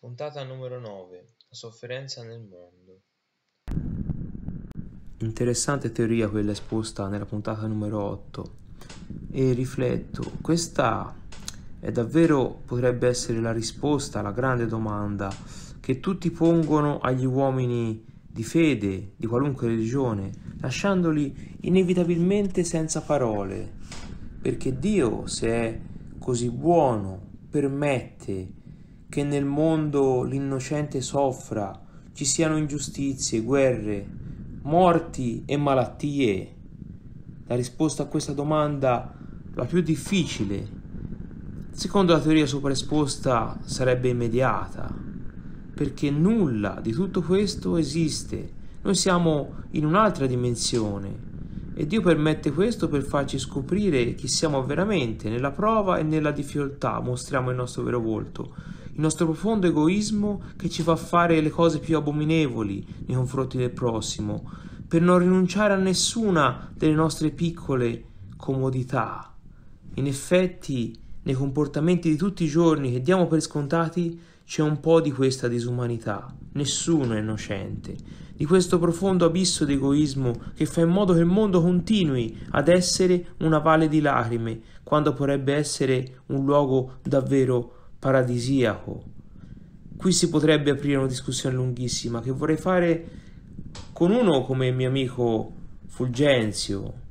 Puntata numero nove: Sofferenza nel mondo. Interessante teoria quella esposta nella puntata numero 8 e rifletto, questa è davvero potrebbe essere la risposta alla grande domanda che tutti pongono agli uomini di fede, di qualunque religione, lasciandoli inevitabilmente senza parole, perché Dio, se è così buono, permette che nel mondo l'innocente soffra, ci siano ingiustizie, guerre, morti e malattie? La risposta a questa domanda, la più difficile, secondo la teoria sopraesposta, sarebbe immediata, perché nulla di tutto questo esiste. Noi siamo in un'altra dimensione e Dio permette questo per farci scoprire chi siamo veramente, nella prova e nella difficoltà mostriamo il nostro vero volto il nostro profondo egoismo che ci fa fare le cose più abominevoli nei confronti del prossimo, per non rinunciare a nessuna delle nostre piccole comodità. In effetti, nei comportamenti di tutti i giorni che diamo per scontati, c'è un po' di questa disumanità. Nessuno è innocente. Di questo profondo abisso di egoismo che fa in modo che il mondo continui ad essere una valle di lacrime, quando potrebbe essere un luogo davvero paradisiaco. Qui si potrebbe aprire una discussione lunghissima che vorrei fare con uno come mio amico Fulgenzio,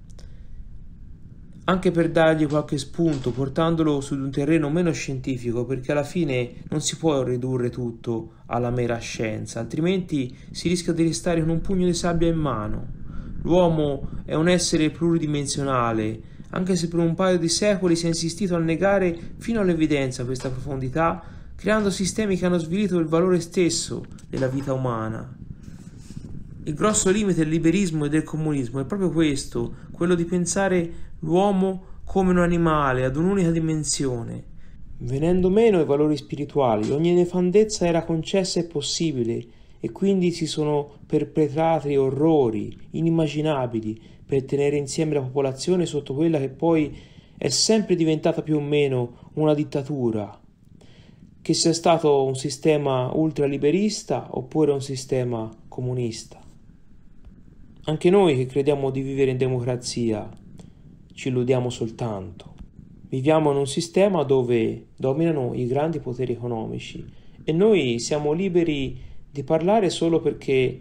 anche per dargli qualche spunto, portandolo su un terreno meno scientifico, perché alla fine non si può ridurre tutto alla mera scienza, altrimenti si rischia di restare con un pugno di sabbia in mano. L'uomo è un essere pluridimensionale, anche se per un paio di secoli si è insistito a negare fino all'evidenza questa profondità, creando sistemi che hanno svilito il valore stesso della vita umana. Il grosso limite del liberismo e del comunismo è proprio questo, quello di pensare l'uomo come un animale ad un'unica dimensione. Venendo meno ai valori spirituali, ogni nefandezza era concessa e possibile, e quindi si sono perpetrati orrori inimmaginabili per tenere insieme la popolazione sotto quella che poi è sempre diventata più o meno una dittatura, che sia stato un sistema ultraliberista oppure un sistema comunista. Anche noi che crediamo di vivere in democrazia ci illudiamo soltanto. Viviamo in un sistema dove dominano i grandi poteri economici e noi siamo liberi di parlare solo perché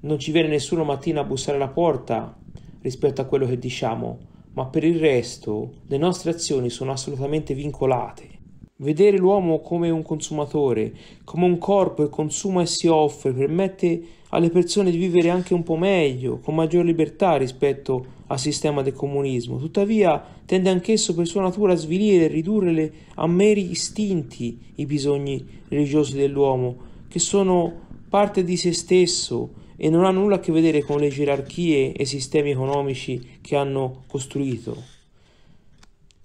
non ci viene nessuno mattina a bussare alla porta rispetto a quello che diciamo, ma per il resto le nostre azioni sono assolutamente vincolate. Vedere l'uomo come un consumatore, come un corpo che consuma e si offre, permette alle persone di vivere anche un po' meglio, con maggior libertà rispetto al sistema del comunismo. Tuttavia tende anch'esso per sua natura a svilire e ridurre a meri istinti i bisogni religiosi dell'uomo, che sono parte di se stesso e non ha nulla a che vedere con le gerarchie e sistemi economici che hanno costruito.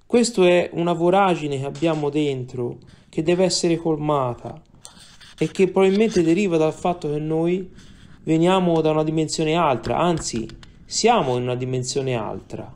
Questa è una voragine che abbiamo dentro che deve essere colmata e che probabilmente deriva dal fatto che noi veniamo da una dimensione altra, anzi siamo in una dimensione altra.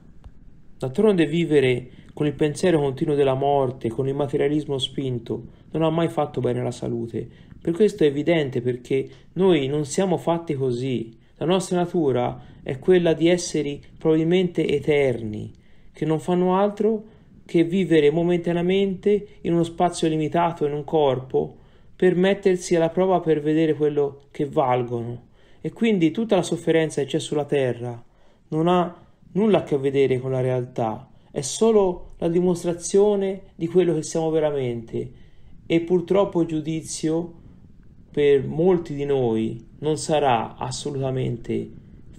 D'altronde vivere con il pensiero continuo della morte, con il materialismo spinto, non ha mai fatto bene alla salute, per questo è evidente perché noi non siamo fatti così. La nostra natura è quella di esseri probabilmente eterni, che non fanno altro che vivere momentaneamente in uno spazio limitato, in un corpo, per mettersi alla prova per vedere quello che valgono. E quindi tutta la sofferenza che c'è sulla terra non ha nulla a che vedere con la realtà, è solo la dimostrazione di quello che siamo veramente. E purtroppo il giudizio per molti di noi non sarà assolutamente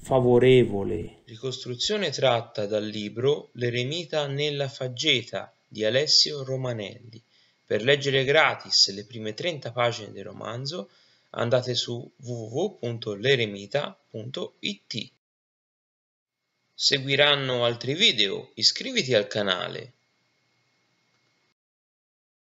favorevole. Ricostruzione tratta dal libro L'eremita nella faggeta di Alessio Romanelli. Per leggere gratis le prime 30 pagine del romanzo andate su www.leremita.it. Seguiranno altri video, iscriviti al canale.